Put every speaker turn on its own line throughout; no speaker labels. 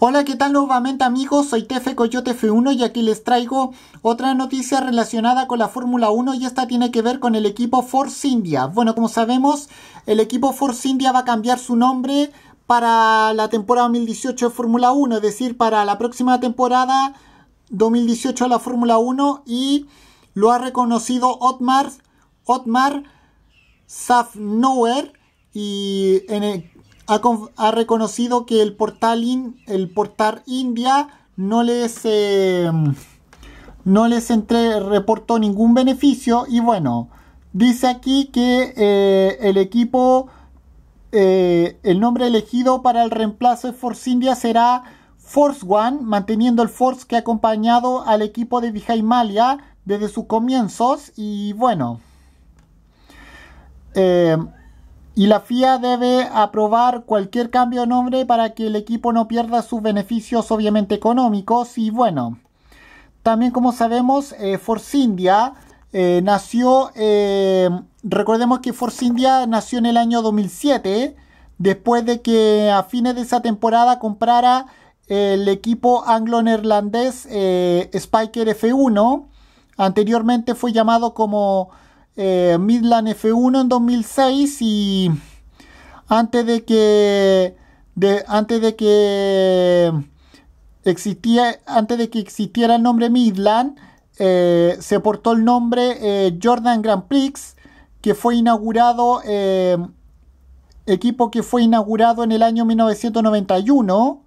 Hola, ¿qué tal nuevamente amigos? Soy Tefe Coyote F1 y aquí les traigo otra noticia relacionada con la Fórmula 1 y esta tiene que ver con el equipo Force India. Bueno, como sabemos, el equipo Force India va a cambiar su nombre para la temporada 2018 de Fórmula 1, es decir, para la próxima temporada 2018 de la Fórmula 1 y lo ha reconocido Otmar, Otmar Safnauer y en el ha, reconocido que el portal, el India no les, em, no les reportó ningún beneficio y bueno, dice aquí que eh, el equipo, eh, el nombre elegido para el reemplazo de Force India será Force One, manteniendo el Force que ha acompañado al equipo de Vijay Malia desde sus comienzos y bueno. Em, y la FIA debe aprobar cualquier cambio de nombre para que el equipo no pierda sus beneficios obviamente económicos. Y bueno, también como sabemos, eh, Force India eh, nació, eh, recordemos que Force India nació en el año 2007, después de que a fines de esa temporada comprara el equipo anglo-neerlandés Spiker F1. Anteriormente fue llamado como eh, Midland F1 en 2006 y antes de que antes de que existía antes de que existiera el nombre Midland eh, se portó el nombre eh, Jordan Grand Prix que fue inaugurado equipo que fue inaugurado en el año 1991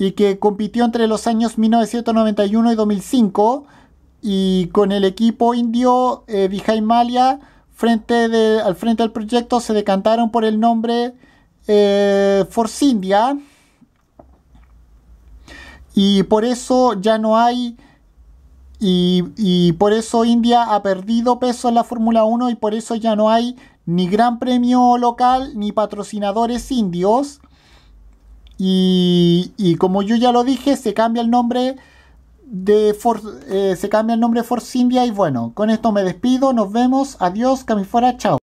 y que compitió entre los años 1991 y 2005 y con el equipo indio eh, Vijay Malia frente al frente del proyecto se decantaron por el nombre eh, Force India y por eso ya no hay y, por eso India ha perdido peso en la Fórmula 1 y por eso ya no hay ni gran premio local ni patrocinadores indios y como yo ya lo dije se cambia el nombre de eh, se cambia el nombre Force India y bueno, con esto me despido, nos vemos, adiós, fuera chao.